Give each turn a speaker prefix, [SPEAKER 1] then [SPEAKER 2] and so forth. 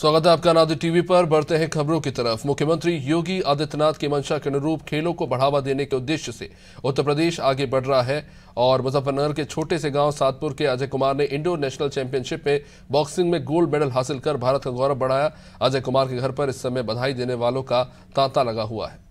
[SPEAKER 1] स्वागत है आपका नादी टीवी पर बढ़ते हैं खबरों की तरफ मुख्यमंत्री योगी आदित्यनाथ की मंशा के अनुरूप खेलों को बढ़ावा देने के उद्देश्य से उत्तर प्रदेश आगे बढ़ रहा है और मुजफ्फरनगर के छोटे से गांव सातपुर के अजय कुमार ने इंडोर नेशनल चैंपियनशिप में बॉक्सिंग में गोल्ड मेडल हासिल कर भारत का गौरव बढ़ाया अजय कुमार के घर पर इस समय बधाई देने वालों का तांता लगा हुआ है